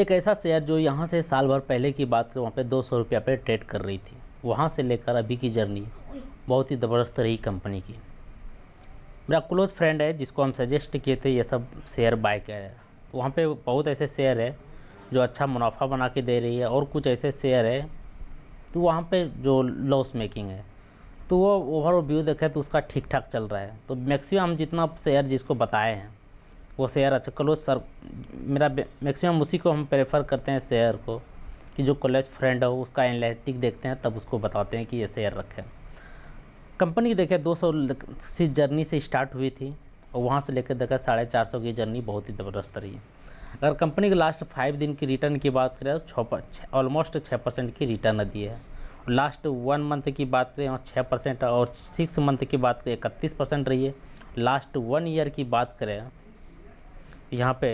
एक ऐसा शेयर जो यहाँ से साल भर पहले की बात करें वहाँ पे दो सौ रुपया पर ट्रेड कर रही थी वहाँ से लेकर अभी की जर्नी बहुत ही ज़बरदस्त रही कंपनी की मेरा क्लोज फ्रेंड है जिसको हम सजेस्ट किए थे ये सब शेयर बाय कर वहाँ पे बहुत ऐसे शेयर है जो अच्छा मुनाफा बना के दे रही है और कुछ ऐसे शेयर है तो वहाँ पर जो लॉस मेकिंग है तो वो ओवरऑल व्यू देखें तो उसका ठीक ठाक चल रहा है तो मैक्सिमम हम जितना शेयर जिसको बताए हैं वो शेयर अच्छा क्लोज सर मेरा मैक्सिमम उसी को हम प्रेफर करते हैं शेयर को कि जो कॉलेज फ्रेंड हो उसका एनालिटिक देखते हैं तब उसको बताते हैं कि ये शेयर रखें कंपनी की देखें दो सौ सी जर्नी से स्टार्ट हुई थी और वहाँ से लेकर देखा साढ़े चार सौ की जर्नी बहुत ही ज़बरदस्त रही है अगर कंपनी के लास्ट फाइव दिन की रिटर्न की बात करें तो छः ऑलमोस्ट छः परसेंट की रिटर्न दी है लास्ट वन मंथ की बात करें छः परसेंट और सिक्स मंथ की बात करें इकतीस परसेंट रही है लास्ट वन ईयर की बात करें यहाँ पे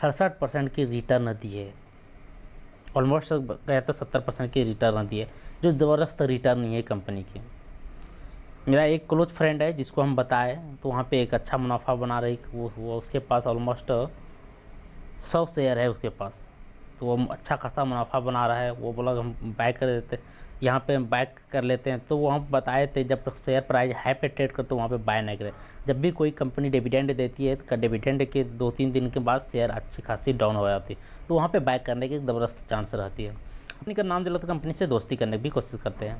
सड़सठ परसेंट की रिटर्न दी है ऑलमोस्ट कहते तो सत्तर परसेंट की रिटर्न दी है जो ज़बरदस्त रिटर्न है कंपनी की मेरा एक क्लोज फ्रेंड है जिसको हम बताएं तो वहाँ पे एक अच्छा मुनाफा बना रही वो, वो उसके पास ऑलमोस्ट सौ शेयर है उसके पास तो वो अच्छा खासा मुनाफा बना रहा है वो बोला हम बाय कर देते यहाँ पे हम बाय कर लेते हैं तो वो हम बताए थे जब शेयर प्राइस हाई पे ट्रेड करते तो वहाँ पे बाय नहीं करें जब भी कोई कंपनी डिविडेंड देती है तो डिविडेंड के दो तीन दिन के बाद शेयर अच्छी खासी डाउन हो जाती है तो वहाँ पर बाय करने की ज़बरदस्त चांस रहती है कंपनी का नाम तो कंपनी से दोस्ती करने की कोशिश करते हैं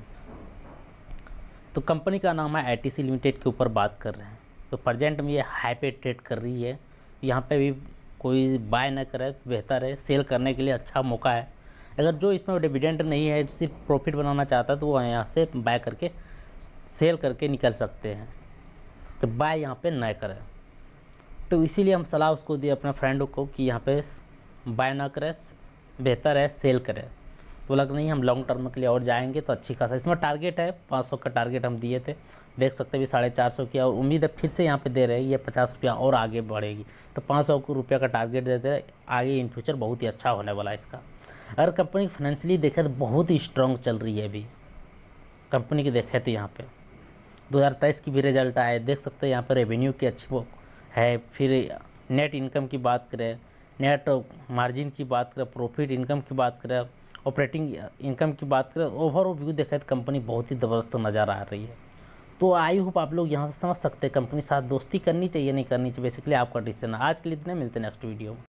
तो कंपनी का नाम है आई लिमिटेड के ऊपर बात कर रहे हैं तो प्रजेंट में ये हाई पे ट्रेड कर रही है यहाँ पर भी कोई बाय ना करे तो बेहतर है सेल करने के लिए अच्छा मौका है अगर जो इसमें डिविडेंट नहीं है सिर्फ प्रॉफिट बनाना चाहता है तो वो यहाँ से बाय करके सेल करके निकल सकते हैं तो बाय यहाँ पे ना करें तो इसीलिए हम सलाह उसको दिए अपने फ्रेंड को कि यहाँ पे बाय ना करें बेहतर है सेल करें बोला तो कि नहीं हम लॉन्ग टर्म के लिए और जाएंगे तो अच्छी खासा इसमें टारगेट है पाँच सौ का टारगेट हम दिए थे देख सकते भी साढ़े चार सौ की और उम्मीद है फिर से यहाँ पे दे रहे हैं ये पचास रुपया और आगे बढ़ेगी तो पाँच सौ रुपया का टारगेट देते हैं आगे इन फ्यूचर बहुत ही अच्छा होने वाला है इसका अगर कंपनी फाइनेंशियली देखे तो बहुत ही स्ट्रॉन्ग चल रही है अभी कंपनी की देखे तो यहाँ पर दो की भी रिजल्ट आए देख सकते यहाँ पर रेवेन्यू की अच्छी वो है फिर नेट इनकम की बात करें नेट मार्जिन की बात करें प्रॉफिट इनकम की बात करें ऑपरेटिंग इनकम की बात करें ओवरऑल व्यू देखें तो कंपनी बहुत ही ज़बरदस्त नज़र आ रही है तो आई होप आप लोग यहाँ से समझ सकते हैं कंपनी साथ दोस्ती करनी चाहिए नहीं करनी चाहिए बेसिकली आपका डिसीजन आज के लिए इतने मिलते हैं नेक्स्ट वीडियो में